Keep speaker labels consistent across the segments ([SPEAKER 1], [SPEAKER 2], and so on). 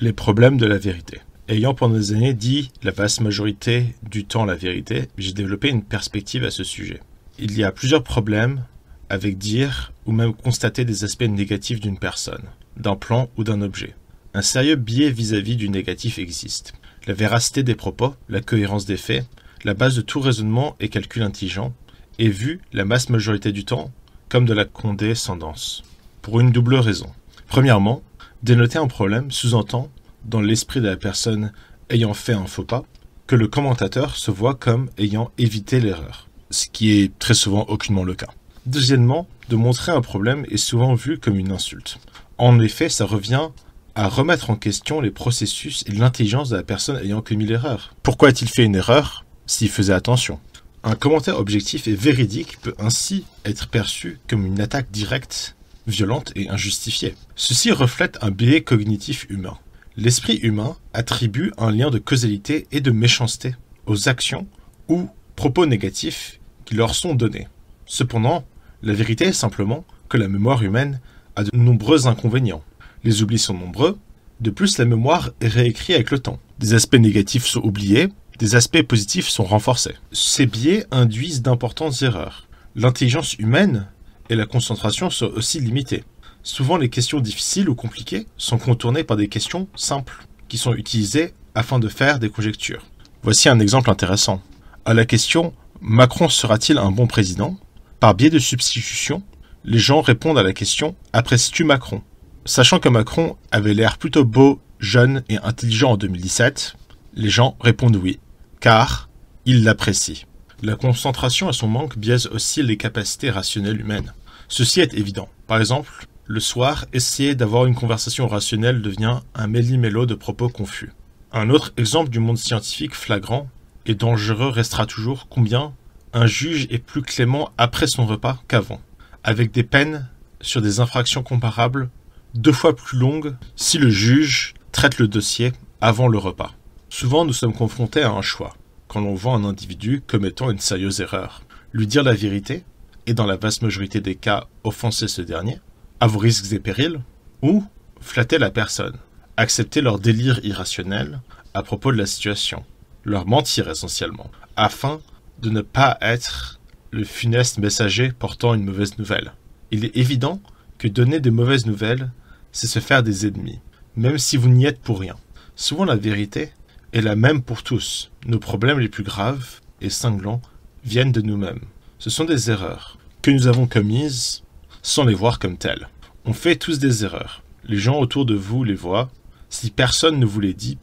[SPEAKER 1] les problèmes de la vérité. Ayant pendant des années dit la vaste majorité du temps la vérité, j'ai développé une perspective à ce sujet. Il y a plusieurs problèmes avec dire ou même constater des aspects négatifs d'une personne, d'un plan ou d'un objet. Un sérieux biais vis-à-vis du négatif existe. La véracité des propos, la cohérence des faits, la base de tout raisonnement et calcul intelligent, est vue, la masse majorité du temps, comme de la condescendance. Pour une double raison. Premièrement, dénoter un problème sous-entend, dans l'esprit de la personne ayant fait un faux pas, que le commentateur se voit comme ayant évité l'erreur, ce qui est très souvent aucunement le cas. Deuxièmement, de montrer un problème est souvent vu comme une insulte. En effet, ça revient à remettre en question les processus et l'intelligence de la personne ayant commis l'erreur. Pourquoi a-t-il fait une erreur s'il faisait attention un commentaire objectif et véridique peut ainsi être perçu comme une attaque directe violente et injustifiée. Ceci reflète un biais cognitif humain. L'esprit humain attribue un lien de causalité et de méchanceté aux actions ou propos négatifs qui leur sont donnés. Cependant, la vérité est simplement que la mémoire humaine a de nombreux inconvénients. Les oublis sont nombreux, de plus la mémoire est réécrite avec le temps. Des aspects négatifs sont oubliés, des aspects positifs sont renforcés. Ces biais induisent d'importantes erreurs. L'intelligence humaine et la concentration sont aussi limitée. Souvent les questions difficiles ou compliquées sont contournées par des questions simples qui sont utilisées afin de faire des conjectures. Voici un exemple intéressant. À la question Macron sera-t-il un bon président Par biais de substitution, les gens répondent à la question Apprécies-tu Macron Sachant que Macron avait l'air plutôt beau, jeune et intelligent en 2017, les gens répondent oui, car ils l'apprécient. La concentration à son manque biaise aussi les capacités rationnelles humaines. Ceci est évident. Par exemple, le soir, essayer d'avoir une conversation rationnelle devient un méli-mélo de propos confus. Un autre exemple du monde scientifique flagrant et dangereux restera toujours combien un juge est plus clément après son repas qu'avant, avec des peines sur des infractions comparables deux fois plus longues si le juge traite le dossier avant le repas. Souvent nous sommes confrontés à un choix quand l'on voit un individu commettant une sérieuse erreur. Lui dire la vérité, et dans la vaste majorité des cas, offenser ce dernier, à vos risques et périls, ou flatter la personne, accepter leur délire irrationnel à propos de la situation, leur mentir essentiellement, afin de ne pas être le funeste messager portant une mauvaise nouvelle. Il est évident que donner de mauvaises nouvelles, c'est se faire des ennemis, même si vous n'y êtes pour rien. Souvent la vérité est la même pour tous. Nos problèmes les plus graves et cinglants viennent de nous-mêmes. Ce sont des erreurs que nous avons commises sans les voir comme telles. On fait tous des erreurs. Les gens autour de vous les voient. Si personne ne vous les dit,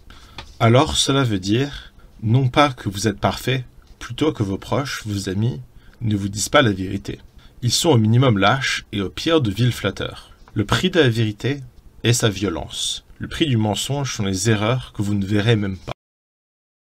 [SPEAKER 1] alors cela veut dire non pas que vous êtes parfait, plutôt que vos proches, vos amis, ne vous disent pas la vérité. Ils sont au minimum lâches et au pire de vils flatteurs. Le prix de la vérité est sa violence. Le prix du mensonge sont les erreurs que vous ne verrez même pas.